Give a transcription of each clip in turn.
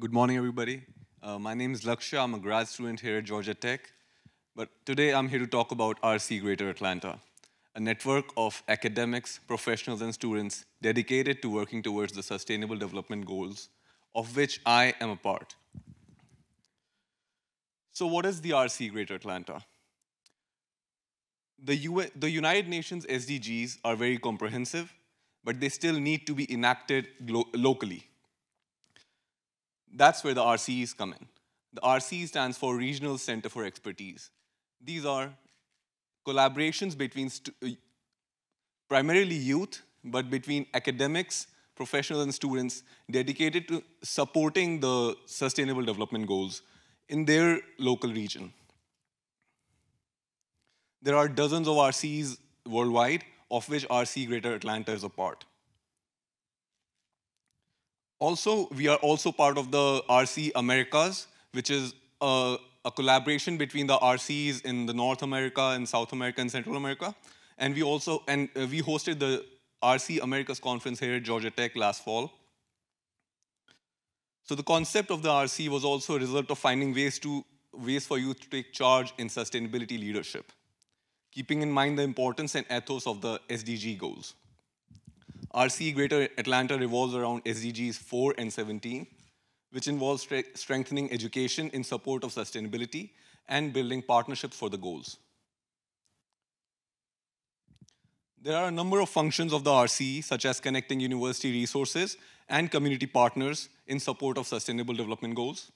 Good morning, everybody. Uh, my name is Laksha. I'm a grad student here at Georgia Tech. But today I'm here to talk about RC Greater Atlanta, a network of academics, professionals, and students dedicated to working towards the Sustainable Development Goals, of which I am a part. So, what is the RC Greater Atlanta? The, U the United Nations SDGs are very comprehensive, but they still need to be enacted locally. That's where the RCEs come in. The RCE stands for Regional Center for Expertise. These are collaborations between uh, primarily youth, but between academics, professionals, and students dedicated to supporting the sustainable development goals in their local region. There are dozens of RCs worldwide, of which RCE Greater Atlanta is a part. Also, we are also part of the RC Americas, which is a, a collaboration between the RCs in the North America and South America and Central America. And we also, and uh, we hosted the RC Americas conference here at Georgia Tech last fall. So the concept of the RC was also a result of finding ways to ways for youth to take charge in sustainability leadership, keeping in mind the importance and ethos of the SDG goals. RC Greater Atlanta revolves around SDGs 4 and 17, which involves strengthening education in support of sustainability and building partnerships for the goals. There are a number of functions of the RCE, such as connecting university resources and community partners in support of sustainable development goals.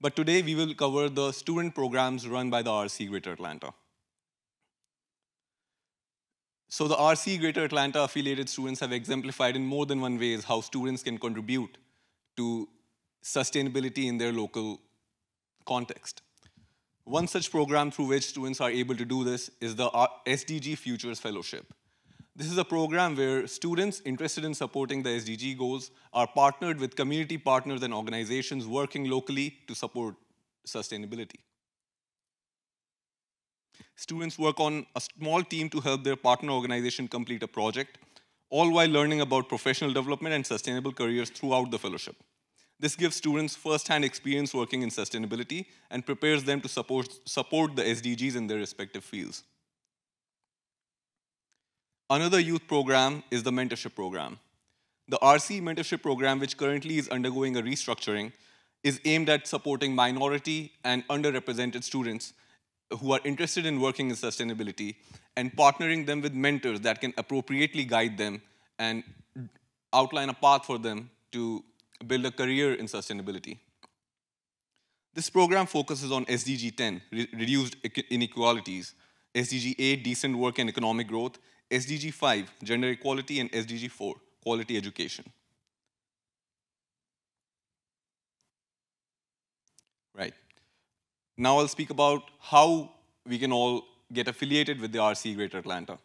But today we will cover the student programs run by the RCE Greater Atlanta. So the RC Greater Atlanta affiliated students have exemplified in more than one ways how students can contribute to sustainability in their local context. One such program through which students are able to do this is the SDG Futures Fellowship. This is a program where students interested in supporting the SDG goals are partnered with community partners and organizations working locally to support sustainability. Students work on a small team to help their partner organization complete a project, all while learning about professional development and sustainable careers throughout the fellowship. This gives students first-hand experience working in sustainability and prepares them to support, support the SDGs in their respective fields. Another youth program is the mentorship program. The RC mentorship program, which currently is undergoing a restructuring, is aimed at supporting minority and underrepresented students who are interested in working in sustainability and partnering them with mentors that can appropriately guide them and outline a path for them to build a career in sustainability. This program focuses on SDG 10, re reduced inequalities, SDG 8, decent work and economic growth, SDG 5, gender equality, and SDG 4, quality education. Right. Now I'll speak about how we can all get affiliated with the RC Greater Atlanta.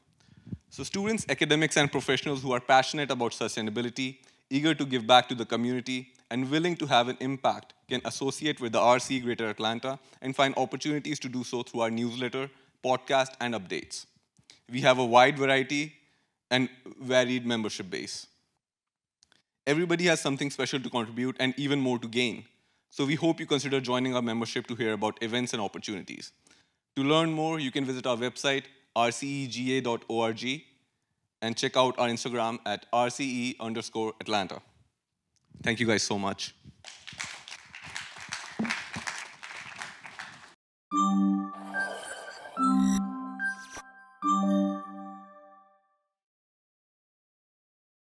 So students, academics, and professionals who are passionate about sustainability, eager to give back to the community, and willing to have an impact can associate with the RC Greater Atlanta and find opportunities to do so through our newsletter, podcast, and updates. We have a wide variety and varied membership base. Everybody has something special to contribute and even more to gain. So we hope you consider joining our membership to hear about events and opportunities. To learn more, you can visit our website, rcega.org, and check out our Instagram at rce underscore Atlanta. Thank you guys so much.